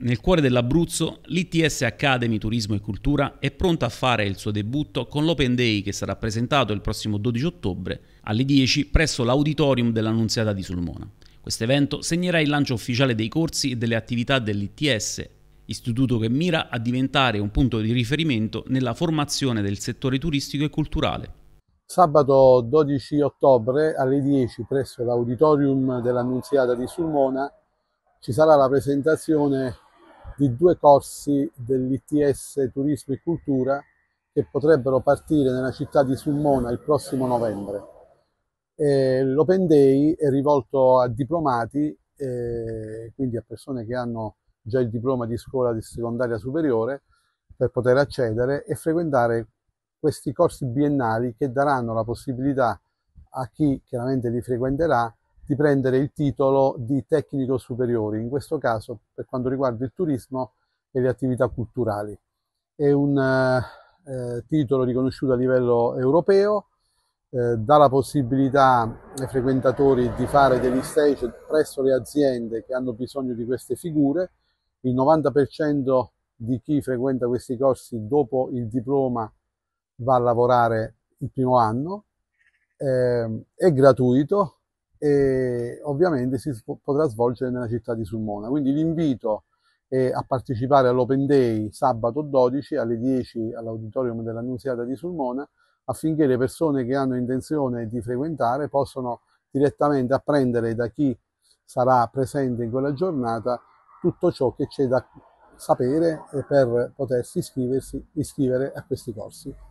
Nel cuore dell'Abruzzo, l'ITS Academy Turismo e Cultura è pronta a fare il suo debutto con l'Open Day che sarà presentato il prossimo 12 ottobre alle 10 presso l'auditorium dell'Annunziata di Sulmona. Questo evento segnerà il lancio ufficiale dei corsi e delle attività dell'ITS, istituto che mira a diventare un punto di riferimento nella formazione del settore turistico e culturale. Sabato 12 ottobre alle 10 presso l'auditorium dell'Annunziata di Sulmona ci sarà la presentazione di due corsi dell'ITS Turismo e Cultura che potrebbero partire nella città di Sulmona il prossimo novembre. L'Open Day è rivolto a diplomati, eh, quindi a persone che hanno già il diploma di scuola di secondaria superiore, per poter accedere e frequentare questi corsi biennali che daranno la possibilità a chi chiaramente li frequenterà di prendere il titolo di tecnico superiore, in questo caso per quanto riguarda il turismo e le attività culturali. È un eh, eh, titolo riconosciuto a livello europeo, eh, dà la possibilità ai frequentatori di fare degli stage presso le aziende che hanno bisogno di queste figure. Il 90% di chi frequenta questi corsi dopo il diploma va a lavorare il primo anno, eh, è gratuito, e ovviamente si potrà svolgere nella città di Sulmona. Quindi l'invito è eh, a partecipare all'Open Day sabato 12 alle 10 all'auditorium dell'Annunziata di Sulmona affinché le persone che hanno intenzione di frequentare possano direttamente apprendere da chi sarà presente in quella giornata tutto ciò che c'è da sapere per potersi iscriversi, iscrivere a questi corsi.